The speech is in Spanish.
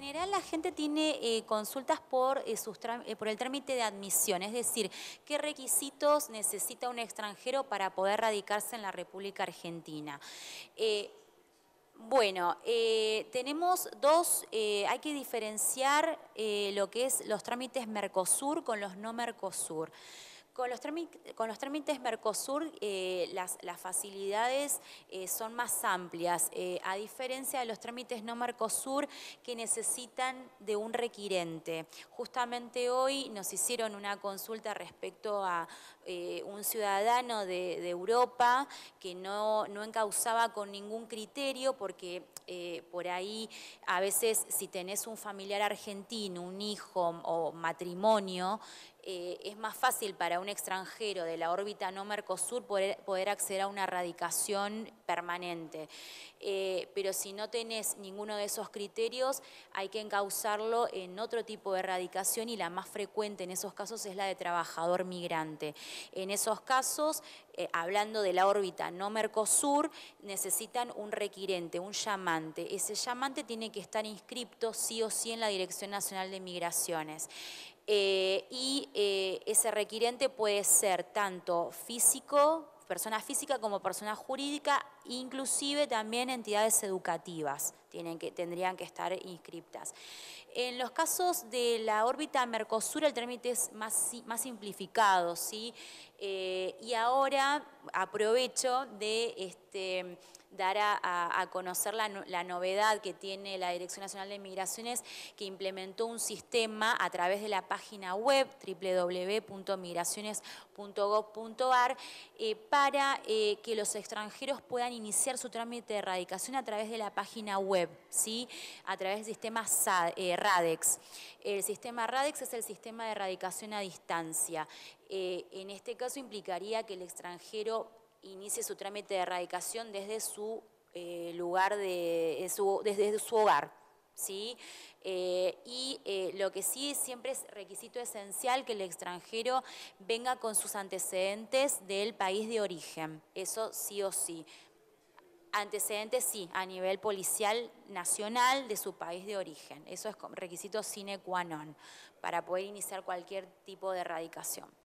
general la gente tiene eh, consultas eh, eh, por, el trámite de admisión, es decir, qué requisitos necesita un extranjero para poder radicarse en la República Argentina. bueno, tenemos dos, hay que diferenciar lo que es los trámites Mercosur con los no Mercosur. Con los, trámites, con los trámites Mercosur eh, las, facilidades eh, son más amplias, eh, a diferencia de los trámites no Mercosur que necesitan de un requirente. Justamente hoy nos hicieron una consulta respecto a un ciudadano de, Europa que no, no encauzaba con ningún criterio porque por ahí a veces si tenés un familiar argentino, un hijo o matrimonio, eh, es más fácil para un extranjero de la órbita no Mercosur poder, acceder a una erradicación permanente. Eh, pero si no tenés ninguno de esos criterios, hay que encauzarlo en otro tipo de erradicación y la más frecuente en esos casos es la de trabajador migrante. En esos casos, eh, hablando de la órbita no Mercosur, necesitan un requirente, un llamante. Ese llamante tiene que estar inscripto sí o sí en la Dirección Nacional de Migraciones. Eh, y eh, ese requiriente puede ser tanto físico persona física como persona jurídica, inclusive también entidades educativas tienen que, tendrían que estar inscriptas. En los casos de la órbita Mercosur, el trámite es más, más simplificado, ¿sí? Eh, y ahora aprovecho de este, dar a, conocer la, novedad que tiene la Dirección Nacional de Migraciones, que implementó un sistema a través de la página web www.migraciones.gov.ar para eh, que los extranjeros puedan iniciar su trámite de erradicación a través de la página web, ¿sí? a través del sistema eh, RADEX. El sistema RADEX es el sistema de erradicación a distancia. Eh, en este caso implicaría que el extranjero inicie su trámite de erradicación desde su lugar, de, desde su hogar. ¿sí? Eh, y eh, lo que sí siempre es requisito esencial que el extranjero venga con sus antecedentes del país de origen, eso sí o sí. Antecedentes sí, a nivel policial nacional de su país de origen. Eso es requisito sine qua non para poder iniciar cualquier tipo de erradicación.